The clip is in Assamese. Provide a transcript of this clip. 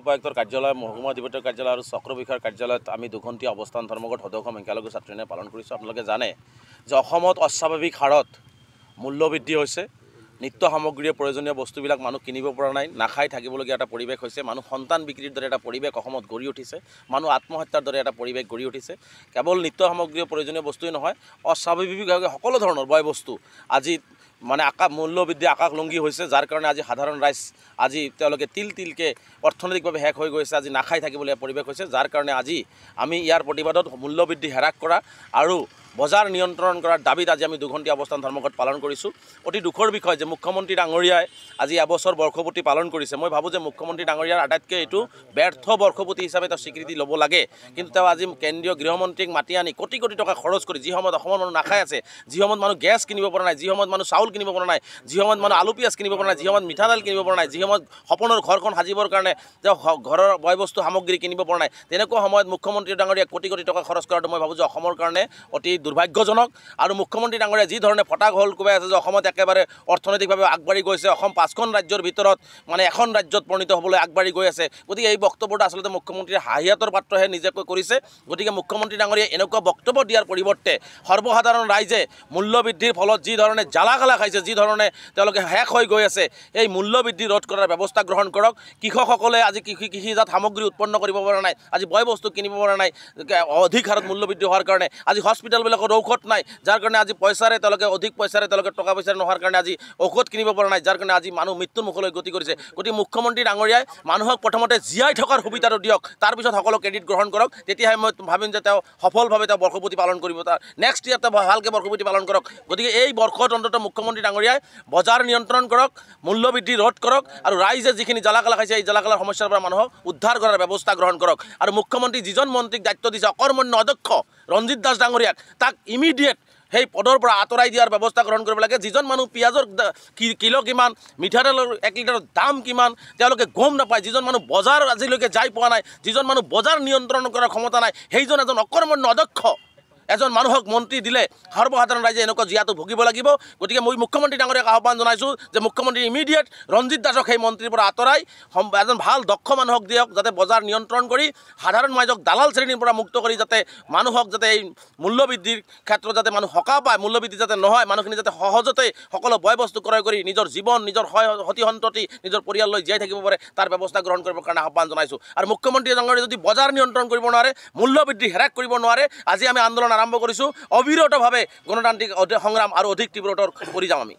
উপায়ুক্তর কার্যালয় মহকুমা অধিপতর কার্যালয় আর চক্র বিষয়ার কার্যালয়ত আমি দুঘণ্টি অবস্থান ধর্মগত সদস্য সংখ্যালঘু ছাত্রীনে পালন করেছো আপনাদের জানে যে অস্বাভাবিক হারত মূল্যবৃদ্ধি হয়েছে নিত্য সামগ্রীয় প্রয়োজনীয় বস্তুবিল মানুষ কিনবরা নাই নাখাই থাকবল একটা পরিবেশ হয়েছে মানুষ সন্তান বিক্রির দরে একটা পরিবেশ গড়ি উঠিছে মানুষ আত্মহত্যার দরে একটা পরিবেশ গড়ি উঠিছে কেবল নিত্য সামগ্রীয় প্রয়োজনীয় বস্তুই নয় অস্বাভাবিকভাবে সকল ধরনের বয় বস্তু আজি মানে আকাশ মূল্যবৃদ্ধি আকাশলংগী হৈছে যাৰ কাৰণে আজি সাধাৰণ ৰাইজ আজি তেওঁলোকে তিল তিলকৈ অৰ্থনৈতিকভাৱে শেষ হৈ গৈছে আজি নাখাই থাকিবলগীয়া পৰিৱেশ হৈছে যাৰ কাৰণে আজি আমি ইয়াৰ প্ৰতিবাদত মূল্যবৃদ্ধি হ্ৰাস কৰা আৰু বজাৰ নিয়ন্ত্ৰণ কৰাৰ দাবীত আজি আমি দুঘণ্টীয়া অৱস্থান ধৰ্মঘট পালন কৰিছোঁ অতি দুখৰ বিষয় যে মুখ্যমন্ত্ৰী ডাঙৰীয়াই আজি এবছৰ বৰ্ষপতি পালন কৰিছে মই ভাবোঁ যে মুখ্যমন্ত্ৰী ডাঙৰীয়াৰ আটাইতকৈ এইটো ব্যৰ্থ বৰ্ষপতি হিচাপে তেওঁ স্বীকৃতি ল'ব লাগে কিন্তু তেওঁ আজি কেন্দ্ৰীয় গৃহমন্ত্ৰীক মাতি আনি কোটি কোটি টকা খৰচ কৰি যিসময়ত অসমৰ মানুহ নাখাই আছে যিসময়ত মানুহ গেছ কিনিব পৰা নাই যিসময়ত মানুহ চাউল কিনিব পৰা নাই যিসময়ত মানুহ আলু পিঁয়াজ কিনিব পৰা নাই মিঠা দাইল কিনিব পৰা নাই যিসময়ত সপোনৰ ঘৰখন সাজিবৰ কাৰণে তেওঁ ঘৰৰ বয় বস্তু সামগ্ৰী কিনিব পৰা নাই তেনেকুৱা সময়ত মুখ্যমন্ত্ৰী ডাঙৰীয়াই কোটি কোটি টকা খৰচ কৰাটো মই ভাবোঁ যে অসমৰ কাৰণে অতি দুৰ্ভাগ্যজনক আৰু মুখ্যমন্ত্ৰী ডাঙৰীয়া যিধৰণে ফটাঘল কোবাই আছে যে অসমত একেবাৰে অৰ্থনৈতিকভাৱে আগবাঢ়ি গৈছে অসম পাঁচখন ৰাজ্যৰ ভিতৰত মানে এখন ৰাজ্যত পৰিণত হ'বলৈ আগবাঢ়ি গৈ আছে গতিকে এই বক্তব্যটো আচলতে মুখ্যমন্ত্ৰীৰ হাহিয়াতৰ পাত্ৰহে নিজাকৈ কৰিছে গতিকে মুখ্যমন্ত্ৰী ডাঙৰীয়াই এনেকুৱা বক্তব্য দিয়াৰ পৰিৱৰ্তে সৰ্বসাধাৰণ ৰাইজে মূল্যবৃদ্ধিৰ ফলত যিধৰণে কালা খাইছে যিধৰণে তেওঁলোকে শেষ হৈ গৈ আছে এই মূল্যবৃদ্ধি ৰোধ কৰাৰ ব্যৱস্থা গ্ৰহণ কৰক কৃষকসকলে আজি কৃষি কৃষিজাত সামগ্ৰী উৎপন্ন কৰিব পৰা নাই আজি বয় বস্তু কিনিব পৰা নাই অধিক হাৰত মূল্যবৃদ্ধি হোৱাৰ কাৰণে আজি হস্পিটেলবিলাক তেওঁলোকৰ ঔষধ নাই যাৰ কাৰণে আজি পইচাৰে তেওঁলোকে অধিক পইচাৰে তেওঁলোকে টকা পইচাৰে নোহোৱাৰ কাৰণে আজি ঔষধ কিনিব পৰা নাই যাৰ কাৰণে আজি মানুহ মৃত্যুৰ মুখলৈ গতি কৰিছে গতিকে মুখ্যমন্ত্ৰী ডাঙৰীয়াই মানুহক প্ৰথমতে জীয়াই থকাৰ সুবিধাটো দিয়ক তাৰপিছত সকলো ক্ৰেডিট গ্ৰহণ কৰক তেতিয়াহে মই ভাবিম যে তেওঁ সফলভাৱে তেওঁ বৰ্ষপতি পালন কৰিব তাৰ নেক্সট ইয়াৰ তেওঁ ভালকৈ বৰ্ষপতি পালন কৰক গতিকে এই বৰ্ষত অন্ততঃ মুখ্যমন্ত্ৰী ডাঙৰীয়াই বজাৰ নিয়ন্ত্ৰণ কৰক মূল্যবৃদ্ধি ৰোধ কৰক আৰু ৰাইজে যিখিনি জালাকালা খাইছে এই জালাকালাৰ সমস্যাৰ পৰা মানুহক উদ্ধাৰ কৰাৰ ব্যৱস্থা গ্ৰহণ কৰক আৰু মুখ্যমন্ত্ৰী যিজন মন্ত্ৰীক দায়িত্ব দিছে অকৰ্মণ্য অধ্যক্ষ ৰঞ্জিত দাস ডাঙৰীয়াক তাক ইমিডিয়েট সেই পদৰ পৰা আঁতৰাই দিয়াৰ ব্যৱস্থা গ্ৰহণ কৰিব লাগে যিজন মানুহ পিঁয়াজৰ কিলো কিমান মিঠাতেলৰ এক লিটাৰৰ দাম কিমান তেওঁলোকে গম নাপায় যিজন মানুহ বজাৰ আজিলৈকে যাই পোৱা নাই যিজন মানুহ বজাৰ নিয়ন্ত্ৰণ কৰাৰ ক্ষমতা নাই সেইজন এজন অকৰ্মণ্য অদক্ষ এজন মানুহক মন্ত্ৰী দিলে সৰ্বসাধাৰণ ৰাইজে এনেকুৱা জীয়াটো ভুগিব লাগিব গতিকে মই মুখ্যমন্ত্ৰী ডাঙৰীয়াক আহ্বান জনাইছোঁ যে মুখ্যমন্ত্ৰী ইমিডিয়েট ৰঞ্জিত দাসক সেই মন্ত্ৰীৰ পৰা আঁতৰাই এজন ভাল দক্ষ মানুহক দিয়ক যাতে বজাৰ নিয়ন্ত্ৰণ কৰি সাধাৰণ মাজক দালাল শ্ৰেণীৰ পৰা মুক্ত কৰি যাতে মানুহক যাতে এই মূল্যবৃদ্ধিৰ ক্ষেত্ৰত যাতে মানুহ সকাহ পায় মূল্যবৃদ্ধি যাতে নহয় মানুহখিনি যাতে সহজতে সকলো বয় বস্তু ক্ৰয় কৰি নিজৰ জীৱন নিজৰ হয় সতি সন্ততি নিজৰ পৰিয়াললৈ জীয়াই থাকিব পাৰে তাৰ ব্যৱস্থা গ্ৰহণ কৰিবৰ কাৰণে আহ্বান জনাইছোঁ আৰু মুখ্যমন্ত্ৰী ডাঙৰে যদি বজাৰ নিয়ন্ত্ৰণ কৰিব নোৱাৰে মূল্যবৃদ্ধি হেৰাক কৰিব নোৱাৰে আজি আমি আন্দোলন আৰম্ভ কৰিছোঁ অবিৰতভাৱে গণতান্ত্ৰিক সংগ্ৰাম আৰু অধিক তীব্ৰতৰ কৰি যাম আমি